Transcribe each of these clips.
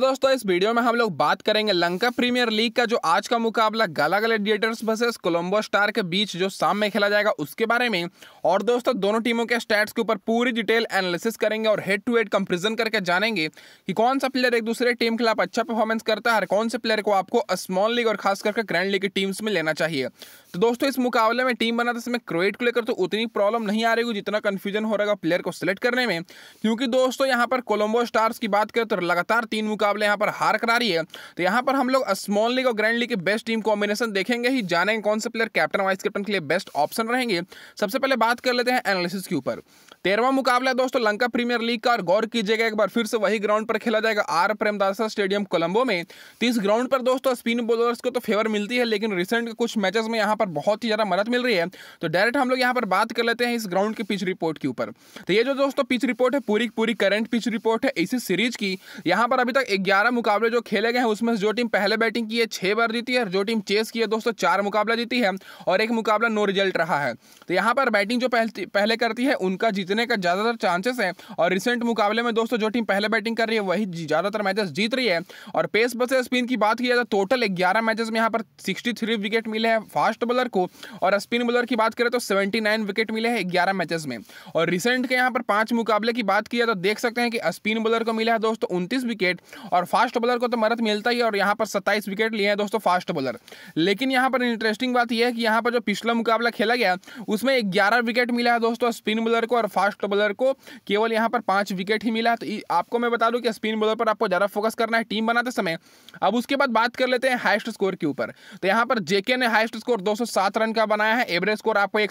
दोस्तों इस वीडियो में हम लोग बात करेंगे लंका प्रीमियर लीग का जो आज का मुकाबला Galle gladiators versus Colombo star के बीच जो शाम में खेला जाएगा उसके बारे में और दोस्तों दोनों टीमों के स्टैट्स के ऊपर पूरी डिटेल एनालिसिस करेंगे और हेड टू हेड कंपेरिजन करके जानेंगे कि कौन सा प्लेयर एक दूसरे टीम के खिलाफ अच्छा परफॉर्मेंस करता है और कौन से प्लेयर को आपको स्मॉल लीग और खास करके ग्रैंड लीग की टीम्स में लेना चाहिए तो दोस्तों इस मुकाबले में टीम बना समय इसमें क्रोएट को लेकर तो उतनी प्रॉब्लम नहीं आ रही होगी जितना कन्फ्यूजन हो रहेगा प्लेयर को सिलेक्ट करने में क्योंकि दोस्तों यहाँ पर कोलम्बो स्टार्स की बात करें तो लगातार तीन मुकाबले यहाँ पर हार करा रही है तो यहाँ पर हम लोग स्मॉल लीग और ग्रैंड लीग के बेस्ट टीम कॉम्बिनेशन देखेंगे ही जानेंगे कौन से प्लेयर कैप्टन वाइस कैप्टन के लिए बेस्ट ऑप्शन रहेंगे सबसे पहले बात कर लेते हैं एनालिसिस के ऊपर तेरवा मुकाबला दोस्तों लंका प्रीमियर लीग का और गौर कीजिएगा एक बार फिर से वही ग्राउंड पर खेला जाएगा आर प्रेमदासा स्टेडियम कोलंबो में तो इस ग्राउंड पर दोस्तों स्पिन बॉलर्स को तो फेवर मिलती है लेकिन रिसेंट कुछ मैचेस में यहाँ पर बहुत ही ज़्यादा मदद मिल रही है तो डायरेक्ट हम लोग यहाँ पर बात कर लेते हैं इस ग्राउंड की पिच रिपोर्ट के ऊपर तो ये जो दोस्तों पिच रिपोर्ट है पूरी पूरी करंट पिच रिपोर्ट है इसी सीरीज की यहाँ पर अभी तक ग्यारह मुकाबले जो खेले गए हैं उसमें जो टीम पहले बैटिंग की है छः बार जीती है जो टीम चेस की है दोस्तों चार मुकाबला जीती है और एक मुकाबला नो रिजल्ट रहा है तो यहाँ पर बैटिंग जो पहले करती है उनका जीते जीतने का ज़्यादातर चांसेस है और रिसेंट मुकाबले में दोस्तों जो टीम पहले बैटिंग कर रही है वही ज़्यादातर मैचेस जीत रही है और पेस बसे स्पिन की बात की जाए तो टोटल ग्यारह मैचेस में यहाँ पर सिक्सटी विकेट मिले हैं फास्ट बॉलर को और स्पिन बॉलर की बात करें तो सेवेंटी विकेट मिले हैं ग्यारह मैचेस में और रिसेंट के यहाँ पर पाँच मुकाबले की बात की जाए तो देख सकते हैं कि स्पिन बॉलर को मिला है दोस्तों उनतीस विकेट और फास्ट बॉलर को तो मदद मिलता ही है और यहाँ पर सत्ताईस विकेट लिए हैं दोस्तों फास्ट बॉलर लेकिन यहाँ पर इंटरेस्टिंग बात यह है कि यहाँ पर जो पिछला मुकाबला खेला गया उसमें ग्यारह विकेट मिला है दोस्तों स्पिन बॉलर को और फास्ट फास्ट बॉलर को केवल यहाँ पर पाँच विकेट ही मिला तो आपको मैं बता दूँ कि स्पिन बॉलर पर आपको ज़्यादा फोकस करना है टीम बनाते समय अब उसके बाद बात कर लेते हैं हाइस्ट स्कोर के ऊपर तो यहाँ पर जेके ने हाइस्ट स्कोर दो रन का बनाया है एवरेज स्कोर आपको एक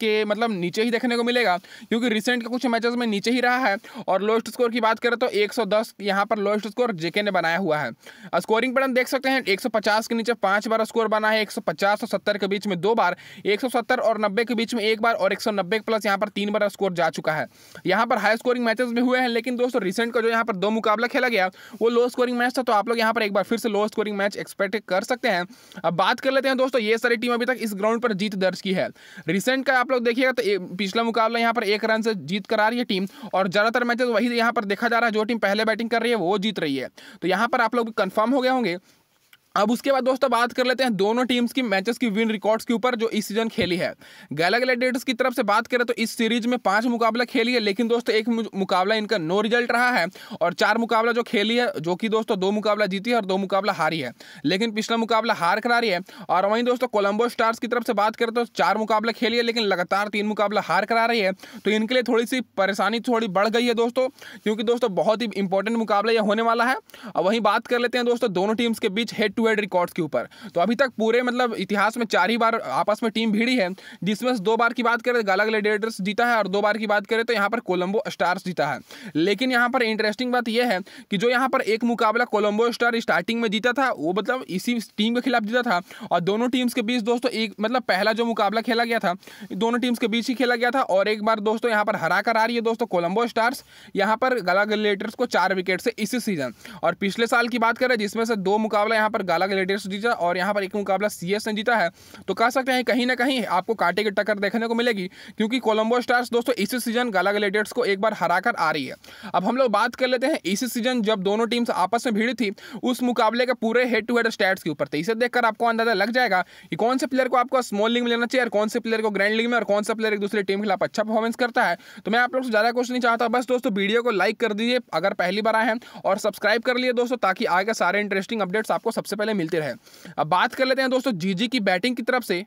के मतलब नीचे ही देखने को मिलेगा क्योंकि रिसेंट के कुछ मैचेस में नीचे ही रहा है और लोएस्ट स्कोर की बात करें तो 110 सौ यहाँ पर लोएस्ट स्कोर जेके ने बनाया हुआ है स्कोरिंग पर हम देख सकते हैं 150 के नीचे पांच बार स्कोर बना है 150 और 70 के बीच में दो बार 170 और 90 के बीच में एक बार और 190 प्लस यहाँ पर तीन बार स्कोर जा चुका है यहाँ पर हाई स्कोरिंग मैचेस भी हुए हैं लेकिन दोस्तों रिसेंट का जो यहाँ पर दो मुकाबला खेला गया वो लो स्कोरिंग मैच था तो आप लोग यहाँ पर एक बार फिर से लो स्कोरिंग मैच एक्सपेक्ट कर सकते हैं अब बात कर लेते हैं दोस्तों ये सारी टीम अभी तक इस ग्राउंड पर जीत दर्ज की है रिसेंट का आप लोग देखिएगा तो पिछला मुकाबला यहाँ पर एक रन से जीत कर आ रही है टीम और ज़्यादातर मैचेज वही यहाँ पर देखा जा रहा है जो टीम पहले बैटिंग कर रही है वो जीत रही है तो यहाँ पर आप लोग कन्फर्म हो गए होंगे अब उसके बाद दोस्तों बात कर लेते हैं दोनों टीम्स की मैचेस की विन रिकॉर्ड्स के ऊपर जो इस सीजन खेली है गैला ग्लेडिएटर्स की तरफ से बात करें तो इस सीरीज में पांच मुकाबला खेली है लेकिन दोस्तों एक मुकाबला इनका नो रिजल्ट रहा है और चार मुकाबला जो खेली है जो कि दोस्तों दो मुकाबला जीती है और दो मुकाबला हारी है लेकिन पिछला मुकाबला हार करा रही है और वहीं दोस्तों कोलंबो स्टार्स की तरफ से बात करें तो चार मुकाबला खेली है लेकिन लगातार तीन मुकाबला हार करा रही है तो इनके लिए थोड़ी सी परेशानी थोड़ी बढ़ गई है दोस्तों क्योंकि दोस्तों बहुत ही इंपॉर्टेंट मुकाबला यह होने वाला है और वहीं बात कर लेते हैं दोस्तों दोनों टीम्स के बीच हेड टू एड रिकॉर्ड्स के ऊपर तो अभी तक पूरे मतलब इतिहास में चार ही बार आपस में टीम भिड़ी है जिसमें दो बार की बात करें गाला ग्लेडिएटर्स जीता है और दो बार की बात करें तो यहाँ पर कोलंबो स्टार्स जीता है लेकिन यहाँ पर इंटरेस्टिंग बात यह है कि जो यहाँ पर एक मुकाबला कोलंबो स्टार स्टार्टिंग में जीता था वो मतलब इसी टीम के खिलाफ जीता था और दोनों टीम्स के बीच दोस्तों एक मतलब पहला जो मुकाबला खेला गया था दोनों टीम्स के बीच ही खेला गया था और एक बार दोस्तों यहाँ पर हरा कर आ रही है दोस्तों कोलंबो स्टार्स यहाँ पर गला ग्लेडिएटर्स को चार विकेट से इसी सीजन और पिछले साल की बात करें जिसमें से दो मुकाबला यहाँ पर गाला ग्लेडियर्स जीता और यहाँ पर एक मुकाबला सी ने जीता है तो कह सकते हैं कहीं ना कहीं आपको कांटे की टक्कर देखने को मिलेगी क्योंकि कोलंबो स्टार्स दोस्तों इसी सीजन गाला ग्लेडियर्स को एक बार हराकर आ रही है अब हम लोग बात कर लेते हैं इसी सीजन जब दोनों टीम्स आपस में भीड़ थी उस मुकाबले के पूरे हेड टू हेड स्टैट्स के ऊपर थे तो इसे देखकर आपको अंदाजा लग जाएगा कि कौन से प्लेयर को आपको स्मॉल लीग में लेना चाहिए और कौन से प्लेयर को ग्रैंड लीग में और कौन सा प्लेयर एक दूसरे टीम के खिलाफ अच्छा परफॉर्मेंस करता है तो मैं आप लोग से ज़्यादा कुछ नहीं चाहता बस दोस्तों वीडियो को लाइक कर दीजिए अगर पहली बार आए हैं और सब्सक्राइब कर लिए दोस्तों ताकि आगे सारे इंटरेस्टिंग अपडेट्स आपको सबसे पहले मिलते रहे अब बात कर लेते हैं दोस्तों जीजी की बैटिंग की तरफ से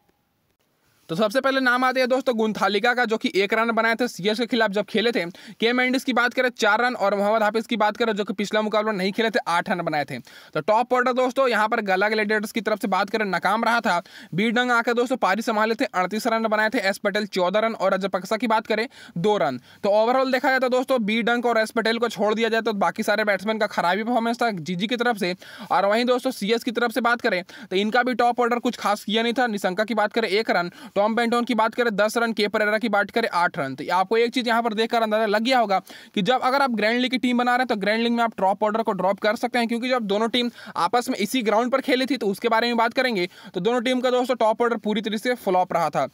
तो सबसे पहले नाम आते हैं दोस्तों गुंथालिका का जो कि एक रन बनाए थे सीएस के खिलाफ जब खेले थे के मैंडिस की बात करें चार रन और मोहम्मद हाफिज की बात करें जो कि पिछला मुकाबला नहीं खेले थे आठ रन बनाए थे तो टॉप ऑर्डर दोस्तों यहाँ पर गला ग्लेडिएटर्स की तरफ से बात करें नाकाम रहा था बीडंग आकर दोस्तों पारी संभाले थे अड़तीस रन बनाए थे एस पटेल चौदह रन और अजय पक्सा की बात करें दो रन तो ओवरऑल देखा जाए तो दोस्तों बी डंक और एस पटेल को छोड़ दिया जाए तो बाकी सारे बैट्समैन का खराबी परफॉर्मेंस था जीजी की तरफ से और वहीं दोस्तों सीएस की तरफ से बात करें तो इनका भी टॉप ऑर्डर कुछ खास किया नहीं था निशंका की बात करें एक रन तो टॉम बेंटोन की बात करें दस रन के परेरा की बात करें आठ रन तो आपको एक चीज़ यहाँ पर देखकर अंदाजा लग गया होगा कि जब अगर आप ग्रैंड लीग की टीम बना रहे हैं तो ग्रैंड लीग में आप ड्रॉप ऑर्डर को ड्रॉप कर सकते हैं क्योंकि जब दोनों टीम आपस में इसी ग्राउंड पर खेली थी तो उसके बारे में बात करेंगे तो दोनों टीम का दोस्तों टॉप ऑर्डर पूरी तरीके से फ्लॉप रहा था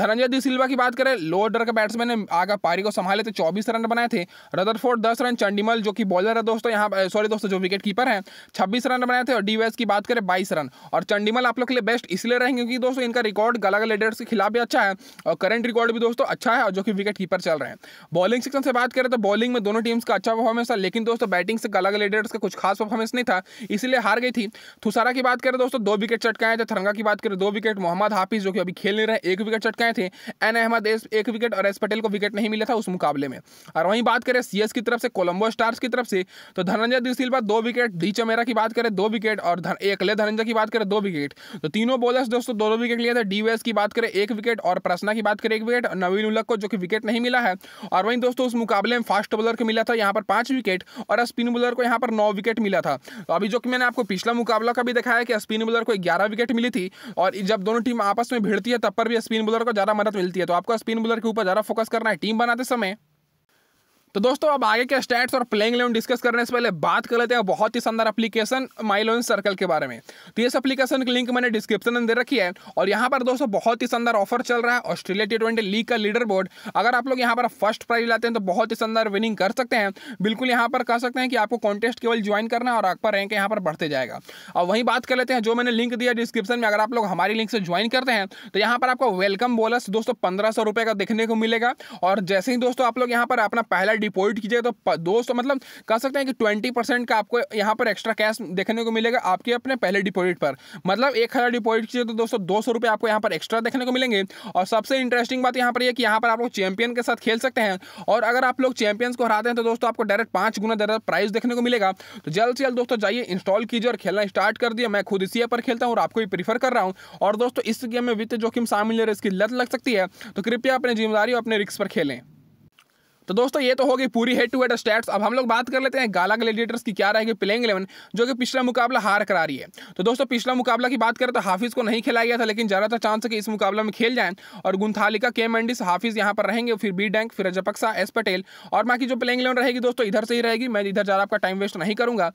धनंजय दी सिल्वा की बात करें लो ऑर्डर का बैट्समैन ने आगे पारी को संभाले थे चौबीस रन बनाए थे रदरफोर्ड दस रन चंडीमल जो कि बॉलर है दोस्तों यहाँ सॉरी दोस्तों जो विकेट कीपर है छब्बीस रन बनाए थे और डी की बात करें बाईस रन और चंडीमल आप लोग के लिए बेस्ट इसलिए रहेंगे क्योंकि दोस्तों इनका रिकॉर्ड गलग लेडर्स के खिलाफ भी अच्छा है और करंट रिकॉर्ड भी दोस्तों अच्छा है और जो कि विकेट कीपर चल रहे हैं बॉलिंग सेक्शन से बात करें तो बॉलिंग में दोनों टीम्स का अच्छा परफॉर्मेंस था लेकिन दोस्तों बैटिंग से अलग लीडर्स का कुछ खास परफॉर्मेंस नहीं था इसलिए हार गई थी थुसारा की बात करें दोस्तों दो विकेट चटकाए थे थरंगा की बात करें दो विकेट मोहम्मद हाफिज जो कि अभी खेल नहीं रहे एक विकेट चटकाए थे एन अहमद एस एक विकेट और एस पटेल को विकेट नहीं मिला था उस मुकाबले में और वहीं बात करें सीएस की तरफ से कोलंबो स्टार्स की तरफ से तो धनंजय दिसिल्वा दो विकेट डी चमेरा की बात करें दो विकेट और एकले धनंजय की बात करें दो विकेट तो तीनों बॉलर्स दोस्तों दो दो विकेट लिए थे डी की बात करें एक विकेट और प्रसना की बात करें एक विकेट नवीन उलक को जो कि विकेट नहीं मिला है और वहीं दोस्तों उस मुकाबले में फास्ट बॉलर को मिला था यहाँ पर पाँच विकेट और स्पिन बॉलर को यहाँ पर नौ विकेट मिला था तो अभी जो कि मैंने आपको पिछला मुकाबला का भी दिखाया कि स्पिन बॉलर को ग्यारह विकेट मिली थी और जब दोनों टीम आपस में भिड़ती है तब पर भी स्पिन बॉलर को ज़्यादा मदद मिलती है तो आपको स्पिन बॉलर के ऊपर ज़्यादा फोकस करना है टीम बनाते समय तो दोस्तों अब आगे के स्टैट्स और प्लेइंग लेवन डिस्कस करने से पहले बात कर लेते हैं बहुत ही शानदार एप्लीकेशन लोन सर्कल के बारे में तो इस एप्लीकेशन की लिंक मैंने डिस्क्रिप्शन में दे रखी है और यहाँ पर दोस्तों बहुत ही शानदार ऑफर चल रहा है ऑस्ट्रेलिया टी ट्वेंटी लीग का लीडर बोर्ड अगर आप लोग यहाँ पर फर्स्ट प्राइज लाते हैं तो बहुत ही शानदार विनिंग कर सकते हैं बिल्कुल यहाँ पर कह सकते हैं कि आपको कॉन्टेस्ट केवल ज्वाइन करना है और आप पर रैंक यहाँ पर बढ़ते जाएगा और वहीं बात कर लेते हैं जो मैंने लिंक दिया डिस्क्रिप्शन में अगर आप लोग हमारी लिंक से ज्वाइन करते हैं तो यहाँ पर आपको वेलकम बोलस दोस्तों पंद्रह सौ रुपये का देखने को मिलेगा और जैसे ही दोस्तों आप लोग यहाँ पर अपना पहला डिपोजिट कीजिएगा तो दोस्तों तो मतलब कह सकते हैं कि ट्वेंटी परसेंट का आपको यहाँ पर एक्स्ट्रा कैश देखने को मिलेगा आपके अपने पहले डिपोजिट पर मतलब एक हज़ार डिपोजिट कीजिए तो दोस्तों दो सौ रुपये आपको यहाँ पर एक्स्ट्रा देखने को मिलेंगे और सबसे इंटरेस्टिंग बात यहाँ पर यह कि यहाँ पर आप लोग चैंपियन के साथ खेल सकते हैं और अगर आप लोग चैंपियंस को हराते हैं तो दोस्तों आपको डायरेक्ट पाँच गुना ज़्यादा प्राइस देखने को मिलेगा तो जल्द से जल्द दोस्तों जाइए इंस्टॉल कीजिए और खेलना स्टार्ट कर दिया मैं खुद इसी पर खेलता हूँ और आपको भी प्रीफर कर रहा हूँ और दोस्तों इस गेम में वित्त जोखिम शामिल है इसकी लत लग सकती है तो कृपया अपनी जिम्मेदारी और अपने रिक्स पर खेलें तो दोस्तों ये तो होगी पूरी हेड टू हेड स्टैट्स अब हम लोग बात कर लेते हैं गाला ग्लेडिएटर्स की क्या रहेगी प्लेइंग इलेवन जो कि पिछला मुकाबला हार करा रही है तो दोस्तों पिछला मुकाबला की बात करें तो हाफिज़ को नहीं खेला गया था लेकिन ज़्यादातर चांस है कि इस मुकाबला में खेल जाएं और गुंथालिका के मंडिस हाफिज़ यहाँ पर रहेंगे फिर बी डैंक फिर अजपक्सा एस पटेल और बाकी जो प्लेइंग इलेवन रहेगी दोस्तों इधर से ही रहेगी मैं इधर ज़्यादा आपका टाइम वेस्ट नहीं करूँगा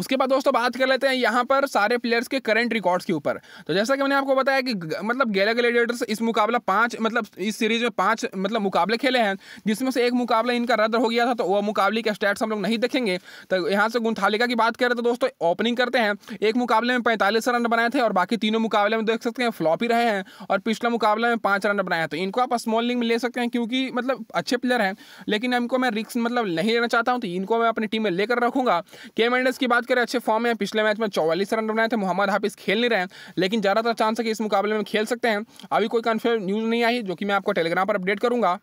उसके बाद दोस्तों बात कर लेते हैं यहाँ पर सारे प्लेयर्स के करंट रिकॉर्ड्स के ऊपर तो जैसा कि मैंने आपको बताया कि मतलब गैला ग्लेडिएटर्स इस मुकाबला पांच मतलब इस सीरीज में पांच मतलब मुकाबले खेले हैं जिसमें से एक मुकाबला इनका रद्द हो गया था तो वह मुकाबले के स्टैट्स हम लोग नहीं देखेंगे तो यहाँ से गुंथालिका की बात करें तो दोस्तों ओपनिंग करते हैं एक मुकाबले में पैंतालीस रन बनाए थे और बाकी तीनों मुकाबले में देख सकते हैं फ्लॉप ही रहे हैं और पिछला मुकाबला में पाँच रन बनाए तो इनको आप स्मॉल में ले सकते हैं क्योंकि मतलब अच्छे प्लेयर हैं लेकिन इनको मैं रिक्स मतलब नहीं लेना चाहता हूँ तो इनको मैं अपनी टीम में लेकर रखूँगा के मेंडस की बात बात करें अच्छे फॉर्म में पिछले मैच में चौवालीस रन बनाए थे मोहम्मद हाफिज़ खेल नहीं रहे लेकिन ज़्यादातर चांस है कि इस मुकाबले में खेल सकते हैं अभी कोई कन्फर्म न्यूज़ नहीं आई जो कि मैं आपको टेलीग्राम पर अपडेट करूँगा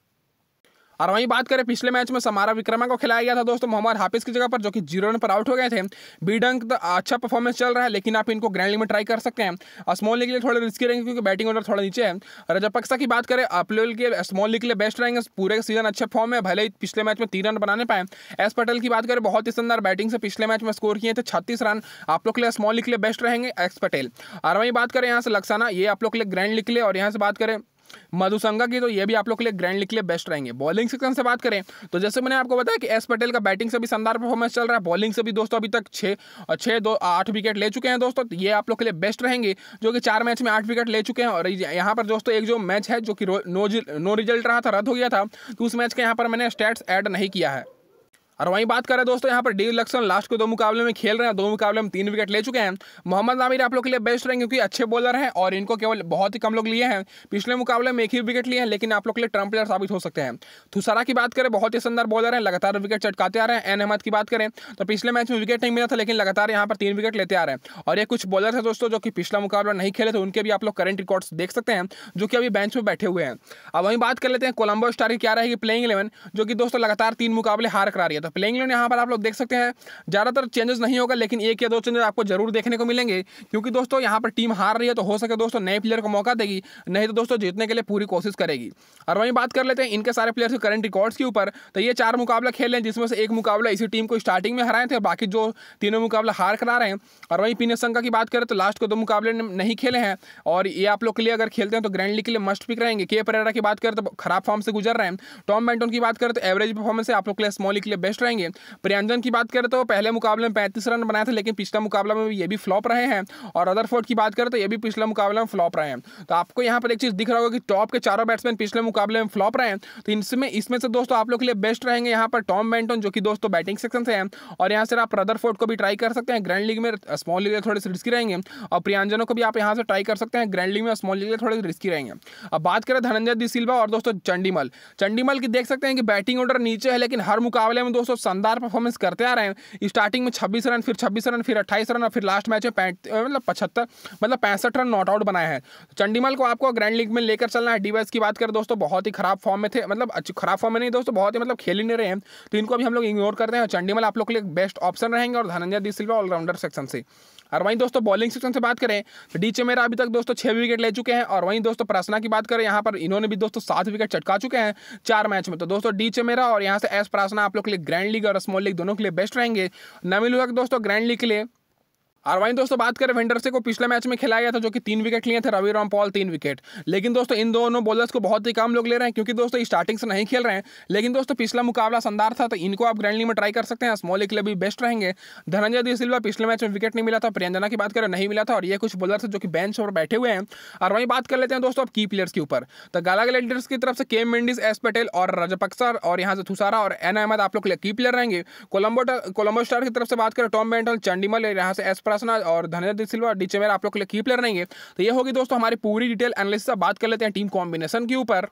और वहीं बात करें पिछले मैच में समारा विक्रमा को खिलाया गया था दोस्तों मोहम्मद हाफिज़ की जगह पर जो कि जीरो रन पर आउट हो गए थे बीडंक अच्छा परफॉर्मेंस चल रहा है लेकिन आप इनको ग्रैंड लीग में ट्राई कर सकते हैं स्मॉल लीग के लिए थोड़े रिस्की रहेंगे क्योंकि बैटिंग ऑर्डर थोड़ा नीचे है रजपक्सा की बात करें आप लोग के स्मॉल लीग के लिए बेस्ट रहेंगे पूरे सीजन अच्छे फॉर्म में भले ही पिछले मैच में तीन रन बनाने पाए एस पटेल की बात करें बहुत ही शानदार बैटिंग से पिछले मैच में स्कोर किए थे छत्तीस रन आप लोग के लिए स्मॉल लीग के लिए बेस्ट रहेंगे एस पटेल और वहीं बात करें यहाँ से लक्साना ये आप लोग के लिए ग्रैंड लीग के लिए और यहाँ से बात करें मधुसंगा की तो ये भी आप लोग के लिए ग्रैंड लिख लिए बेस्ट रहेंगे बॉलिंग सेक्शन से बात करें तो जैसे मैंने आपको बताया कि एस पटेल का बैटिंग से भी शानदार परफॉर्मेंस चल रहा है बॉलिंग से भी दोस्तों अभी तक छः और छः दो आठ विकेट ले चुके हैं दोस्तों तो ये आप लोग के लिए बेस्ट रहेंगे जो कि चार मैच में आठ विकेट ले चुके हैं और यहाँ पर दोस्तों एक जो मैच है जो कि नो नो रिजल्ट रहा था रद्द हो गया था तो उस मैच का यहाँ पर मैंने स्टेट्स एड नहीं किया है और वहीं बात करें दोस्तों यहाँ पर डी लक्षण लास्ट के दो मुकाबले में खेल रहे हैं दो मुकाबले में तीन विकेट ले चुके हैं मोहम्मद आमिर आप लोग के लिए बेस्ट रहेंगे क्योंकि अच्छे बॉलर हैं और इनको केवल बहुत ही कम लोग लिए हैं पिछले मुकाबले में एक ही विकेट लिए हैं लेकिन आप लोग के लिए ट्रम्प प्लेयर साबित हो सकते हैं थुसारा की बात करें बहुत ही शानदार बॉलर है लगातार विकेट चटकाते आ रहे हैं एन अहमद की बात करें तो पिछले मैच में विकेट नहीं मिला था लेकिन लगातार यहाँ पर तीन विकेट लेते आ रहे हैं और ये कुछ बॉलर है दोस्तों जो कि पिछला मुकाबला नहीं खेले थे उनके भी आप लोग करंट रिकॉर्ड्स देख सकते हैं जो कि अभी बेंच में बैठे हुए हैं अब वहीं बात कर लेते हैं कोलंबो स्टार की क्या रहेगी प्लेइंग इलेवन जो कि दोस्तों लगातार तीन मुकाबले हार करा रही है तो था प्लेइंग इलेवन यहाँ पर आप लोग देख सकते हैं ज़्यादातर चेंजेस नहीं होगा लेकिन एक या दो चेंजेस आपको जरूर देखने को मिलेंगे क्योंकि दोस्तों यहाँ पर टीम हार रही है तो हो सके दोस्तों नए प्लेयर को मौका देगी नहीं तो दोस्तों जीतने के लिए पूरी कोशिश करेगी और वहीं बात कर लेते हैं इनके सारे प्लेयर्स के करंट रिकॉर्ड्स के ऊपर तो ये चार मुकाबला खेल रहे हैं जिसमें से एक मुकाबला इसी टीम को स्टार्टिंग में हराए थे और बाकी जो तीनों मुकाबला हार करा रहे हैं और वहीं पीने संघा की बात करें तो लास्ट को दो मुकाबले नहीं खेले हैं और ये आप लोग के लिए अगर खेलते हैं तो ग्रैंड लीग के लिए मस्ट पिक रहेंगे के परेरा की बात करें तो खराब फॉर्म से गुजर रहे हैं टॉम बेंटोन की बात करें तो एवरेज परफॉर्मेंस है आप लोग के लिए स्मॉल के लिए बेस्ट ऑलमोस्ट रहेंगे प्रियंजन की बात करें तो पहले मुकाबले में पैंतीस रन बनाए थे लेकिन पिछला मुकाबला में ये भी फ्लॉप रहे हैं और फोर्ट की बात करें तो ये भी पिछले मुकाबले में फ्लॉप रहे हैं तो आपको यहाँ पर एक चीज़ दिख रहा होगा कि टॉप के चारों बैट्समैन पिछले मुकाबले में फ्लॉप रहे हैं तो इसमें इसमें से दोस्तों आप लोग के लिए बेस्ट रहेंगे यहाँ पर टॉम बेंटन जो कि दोस्तों बैटिंग सेक्शन से हैं और यहाँ से आप फोर्ट को भी ट्राई कर सकते हैं ग्रैंड लीग में स्मॉल लीग में थोड़े से रिस्की रहेंगे और प्रियंजनों को भी आप यहाँ से ट्राई कर सकते हैं ग्रैंड लीग में स्मॉल लीग में थोड़े रिस्की रहेंगे अब बात करें धनंजय दी सिल्वा और दोस्तों चंडीमल चंडीमल की देख सकते हैं कि बैटिंग ऑर्डर नीचे है लेकिन हर मुकाबले में दोस्तों परफॉर्मेंस शानदार परफॉर्मेंस करते आ रहे हैं स्टार्टिंग में छब्बीस रन फिर छब्बीस रन फिर अट्ठाईस रन और फिर लास्ट मैच में मतलब पचहत्तर मतलब पैंसठ रन नॉट आउट बनाया है चंडीमल को आपको ग्रैंड लीग में लेकर चलना है डीवाइस की बात करें दोस्तों बहुत ही खराब फॉर्म में थे मतलब खराब फॉर्म में नहीं दोस्तों बहुत ही मतलब खेल ही नहीं रहे हैं तो इनको अभी हम लोग इग्नोर करते हैं चंडीमल आप लोग के लिए बेस्ट ऑप्शन रहेंगे और धनंजय दी सिल्वा ऑलराउंडर सेक्शन से और वहीं दोस्तों बॉलिंग सेक्शन से बात करें तो डी चमेरा अभी तक दोस्तों छः विकेट ले चुके हैं और वहीं दोस्तों प्रासना की बात करें यहाँ पर इन्होंने भी दोस्तों सात विकेट चटका चुके हैं चार मैच में तो दोस्तों डी मेरा और यहाँ से एस प्रासना आप लोग के लिए ग्रैंड लीग और स्मॉल लीग दोनों के लिए बेस्ट रहेंगे नवीन लोग दोस्तों ग्रैंड लीग के लिए और वहीं दोस्तों बात करें से को पिछले मैच में खेला गया था जो कि तीन विकेट लिए थे Ravi Rampaul wicket लेकिन दोस्तों इन दोनों बॉलर्स को बहुत ही कम लोग ले रहे हैं क्योंकि दोस्तों स्टार्टिंग से नहीं खेल रहे हैं लेकिन दोस्तों पिछला मुकाबला शानदार था तो इनको आप ग्रैंडली में ट्राई कर सकते हैं स्मॉल लीग भी बेस्ट रहेंगे धनंजय दी सिल्वा पिछले मैच में विकेट नहीं मिला था प्रियंजना की बात करें नहीं मिला था और ये कुछ बॉलर्स जो कि बेंच पर बैठे हुए हैं और वहीं बात कर लेते हैं दोस्तों अब की प्लेयर्स के ऊपर तो गाला ग्लेडर्स की तरफ से केम मेंडिस एस पटेल और रजपक्सर और यहाँ से थुसारा और एन अहमद आप लोग की प्लेयर रहेंगे कोलम्बो कोलम्बो स्टार की तरफ से बात करें टॉम बेंटल चंडीमल यहाँ से एस परासना और धनंजय दिल सिल्वा डीचे मेरा आप लोग के लिए की प्लेयर रहेंगे तो ये होगी दोस्तों हमारी पूरी डिटेल एनालिसिस बात कर लेते हैं टीम कॉम्बिनेशन के ऊपर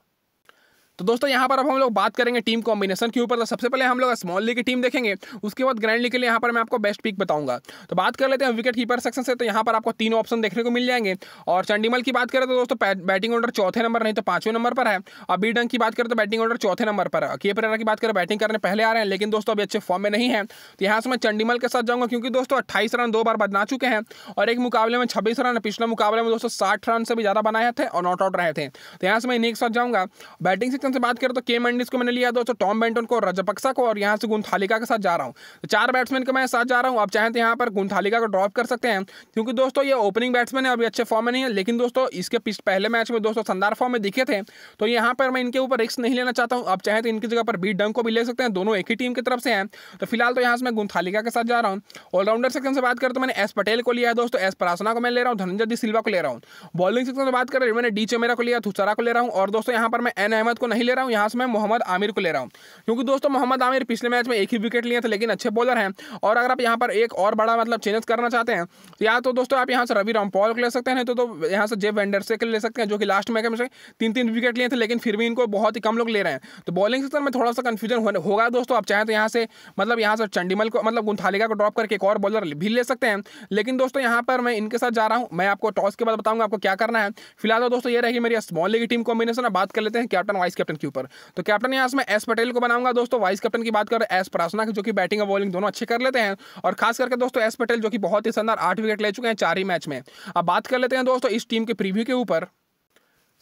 तो दोस्तों यहाँ पर अब हम लोग बात करेंगे टीम कॉम्बिनेशन के ऊपर तो सबसे पहले हम लोग स्मॉल लीग की टीम देखेंगे उसके बाद ग्रैंड लीग के लिए यहाँ पर मैं आपको बेस्ट पिक बताऊंगा तो बात कर लेते हैं विकेट कीपर सेक्शन से तो यहाँ पर आपको तीन ऑप्शन देखने को मिल जाएंगे और चंडीमल की बात करें तो दोस्तों बैटिंग ऑर्डर चौथे नंबर नहीं तो पांचवें नंबर पर है और बी डंग की बात करें तो बैटिंग ऑर्डर चौथे नंबर पर है के की बात करें बैटिंग करने पहले आ रहे हैं लेकिन दोस्तों अभी अच्छे फॉर्म में नहीं है तो यहाँ से मैं चंडीमल के साथ जाऊँगा क्योंकि दोस्तों अट्ठाईस रन दो बार बना चुके हैं और एक मुकाबले में छब्बीस रन पिछले मुकाबले में दोस्तों साठ रन से भी ज़्यादा बनाए थे और नॉट आउट रहे थे तो यहाँ से मैं इन्हीं के साथ जाऊँगा बैटिंग सेक्शन बैट्समैन से बात करें तो के मंडिस को मैंने लिया दोस्तों टॉम बेंटन को रजपक्सा को और यहाँ से गुंथालिका के साथ जा रहा हूँ तो चार बैट्समैन के मैं साथ जा रहा हूँ आप चाहें तो यहाँ पर गुंथालिका को ड्रॉप कर सकते हैं क्योंकि दोस्तों ये ओपनिंग बैट्समैन है अभी अच्छे फॉर्म में नहीं है लेकिन दोस्तों इसके पहले मैच में दोस्तों शानदार फॉर्म में दिखे थे तो यहाँ पर मैं इनके ऊपर रिस्क नहीं लेना चाहता हूँ आप चाहें तो इनकी जगह पर बी डंग को भी ले सकते हैं दोनों एक ही टीम की तरफ से हैं तो फिलहाल तो यहाँ से मैं गुंथालिका के साथ जा रहा हूँ ऑलराउंडर सेक्शन से बात करें तो मैंने एस पटेल को लिया है दोस्तों एस परासना को मैं ले रहा हूँ धनंजय सिल्वा को ले रहा हूँ बॉलिंग सेक्शन से बात करें मैंने डी चेमेरा को लिया थुसरा को ले रहा हूँ और दोस्तों यहाँ पर मैं एन अहमद को नहीं ले रहा हूँ यहाँ से मैं मोहम्मद आमिर को ले रहा हूँ क्योंकि दोस्तों मोहम्मद आमिर पिछले मैच में एक ही विकेट लिए थे लेकिन अच्छे बॉलर हैं और अगर आप यहाँ पर एक और बड़ा मतलब चेंज करना चाहते हैं तो या तो दोस्तों आप यहाँ से रवि रामपॉल को ले सकते हैं तो, तो यहाँ से जेब वेंडर से ले सकते हैं जो कि लास्ट मैच में से तीन तीन विकेट लिए थे लेकिन फिर भी इनको बहुत ही कम लोग ले रहे हैं तो बॉलिंग सेक्शन में थोड़ा सा कन्फ्यूजन होगा दोस्तों आप चाहें तो यहाँ से मतलब यहाँ से चंडीमल को मतलब गुंथालिका को ड्रॉप करके एक और बॉलर भी ले सकते हैं लेकिन दोस्तों यहाँ पर मैं इनके साथ जा रहा हूँ मैं आपको टॉस के बाद बताऊँगा आपको क्या करना है फिलहाल तो दोस्तों ये रहेगी मेरी स्मॉल लीग टीम कॉम्बिनेशन बात कर लेते हैं कैप्टन वाइस कैप्टन कैप्टन के ऊपर तो कैप्टन यहाँ से एस पटेल को बनाऊंगा दोस्तों वाइस कैप्टन की बात करें एस प्रासना जो कि बैटिंग और बॉलिंग दोनों अच्छे कर लेते हैं और खास करके दोस्तों एस पटेल जो कि बहुत ही शानदार आठ विकेट ले चुके हैं चार ही मैच में अब बात कर लेते हैं दोस्तों इस टीम के प्रीव्यू के ऊपर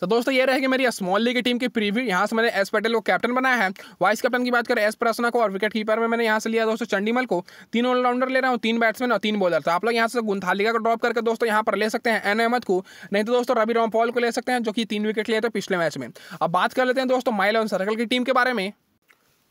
तो दोस्तों ये रहेगी मेरी स्मॉल लीग की टीम की प्रीव्यू यहाँ से मैंने एस पटेल को कैप्टन बनाया है वाइस कैप्टन की बात करें एस प्रसना को और विकेट कीपर में मैंने यहाँ से लिया दोस्तों चंडीमल को तीन ऑलराउंडर ले रहा हूँ तीन बैट्समैन और तीन बॉलर तो आप लोग यहाँ से गुंथालिका को ड्रॉप करके दोस्तों यहाँ पर ले सकते हैं एन अहमद को नहीं तो दोस्तों रवि रामपॉल को ले सकते हैं जो कि तीन विकेट लिए थे पिछले मैच में अब बात कर लेते हैं दोस्तों माइल सर्कल की टीम के बारे में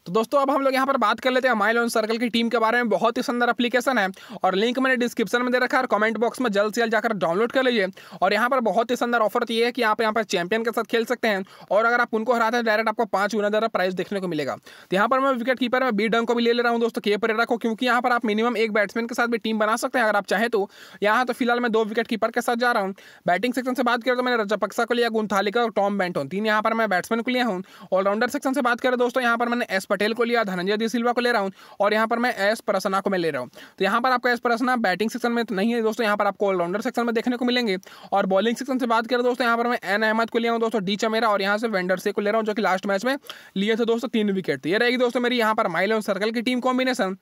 तो दोस्तों अब हम लोग यहाँ पर बात कर लेते हैं माई लोन सर्कल की टीम के बारे में बहुत ही सुंदर एप्लीकेशन है और लिंक मैंने डिस्क्रिप्शन में दे रखा है और कमेंट बॉक्स में जल्द से जल्द जाकर डाउनलोड कर लीजिए और यहाँ पर बहुत ही सुंदर ऑफर ये है कि आप यहाँ पर चैंपियन के साथ खेल सकते हैं और अगर आप उनको हराते हैं डायरेक्ट आपको पाँच गुना ज़्यादा प्राइस देखने को मिलेगा तो यहाँ पर मैं विकेट कीपर में बी डंग को भी ले ले रहा हूँ दोस्तों के परेरा को क्योंकि यहाँ पर आप मिनिमम एक बैट्समैन के साथ भी टीम बना सकते हैं अगर आप चाहें तो यहाँ तो फिलहाल मैं दो विकेट कीपर के साथ जा रहा हूँ बैटिंग सेक्शन से बात करें तो मैंने रजापक्सा को लिया गुंथालिका और टॉम बैंटोन तीन यहाँ पर मैं बैट्समैन को लिया हूँ ऑलराउंडर सेक्शन से बात करें दोस्तों यहाँ पर मैंने एस पटेल को लिया धनंजय दी सिल्वा को ले रहा हूँ और यहाँ पर मैं एस प्रसन्ना को मैं ले रहा हूँ तो यहाँ पर आपका एस प्रसन्ना बैटिंग सेक्शन में नहीं है दोस्तों यहाँ पर आपको ऑलराउंडर सेक्शन में देखने को मिलेंगे और बॉलिंग सेक्शन से बात करें दोस्तों यहाँ पर मैं एन अहमद को ले हूँ दोस्तों डी चमेरा और यहाँ से वेंडर से को ले रहा हूँ जो कि लास्ट मैच में लिए थे दोस्तों तीन विकेट तो ये रहेगी दोस्तों मेरी यहाँ पर माइल और सर्कल की टीम कॉम्बिनेशन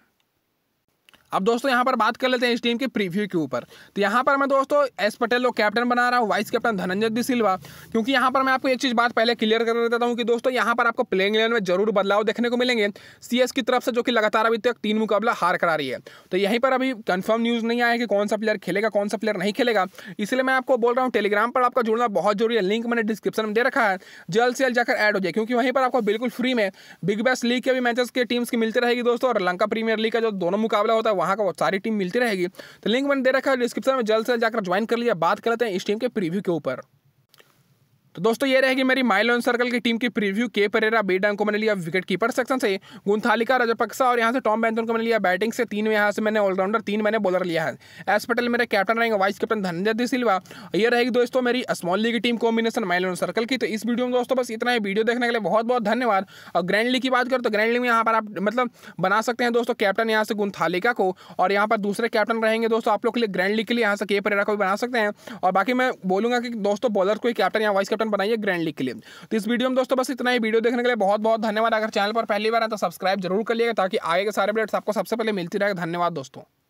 अब दोस्तों यहाँ पर बात कर लेते हैं इस टीम के प्रीव्यू के ऊपर तो यहाँ पर मैं दोस्तों एस पटेल को कैप्टन बना रहा हूँ वाइस कैप्टन धनंजय दी सिल्वा क्योंकि यहाँ पर मैं आपको एक चीज़ बात पहले क्लियर कर देता हूँ कि दोस्तों यहाँ पर आपको प्लेइंग इलेवन में जरूर बदलाव देखने को मिलेंगे सी की तरफ से जो कि लगातार अभी तक तीन मुकाबला हार करा रही है तो यहीं पर अभी कन्फर्म न्यूज़ नहीं आया कि कौन सा प्लेयर खेलेगा कौन सा प्लेयर नहीं खेलेगा इसलिए मैं आपको बोल रहा हूँ टेलीग्राम पर आपका जुड़ना बहुत जरूरी है लिंक मैंने डिस्क्रिप्शन में दे रखा है जल्द से जल्द जाकर ऐड हो जाए क्योंकि वहीं पर आपको बिल्कुल फ्री में बिग बैस लीग के भी मैचेस के टीम्स की मिलती रहेगी दोस्तों और लंका प्रीमियर लीग का जो दोनों मुकाबला होता है वहाँ का सारी टीम मिलती रहेगी तो लिंक मैंने दे रखा है डिस्क्रिप्शन में जल्द से जल्द जाकर ज्वाइन कर लिया बात करते हैं इस टीम के प्रीव्यू के ऊपर तो दोस्तों ये रहेगी मेरी माइलोन सर्कल की टीम की प्रीव्यू के परेरा बेडंग को मैंने लिया विकेट कीपर सेक्शन से गुंथालिका रजपक्सा और यहाँ से टॉम बैंथन को मैंने लिया बैटिंग से तीन यहाँ से मैंने ऑलराउंडर तीन मैंने बॉलर लिया है एस पटेल मेरे कैप्टन रहेंगे वाइस कैप्टन धनंजय दी सिल्वा ये रहेगी दोस्तों मेरी small league team combination my lone circle की तो इस वीडियो में दोस्तों बस इतना ही वीडियो देखने के लिए बहुत बहुत धन्यवाद और ग्रैंड लीग की बात करें तो ग्रैंड लीग में यहाँ पर आप मतलब बना सकते हैं दोस्तों कैप्टन यहाँ से गुंथालिका को और यहाँ पर दूसरे कैप्टन रहेंगे दोस्तों आप लोग के लिए ग्रैंड लीग के लिए यहाँ से के परेरा को भी बना सकते हैं और बाकी मैं बोलूँगा कि दोस्तों बॉलर को कैप्टन या वाइस कैप्टन बटन बनाइए ग्रैंडली के लिए तो इस वीडियो में दोस्तों बस इतना ही वीडियो देखने के लिए बहुत बहुत धन्यवाद अगर चैनल पर पहली बार है तो सब्सक्राइब जरूर कर लिएगा ताकि आगे के सारे अपडेट्स आपको सबसे पहले मिलती रहेगा धन्यवाद दोस्तों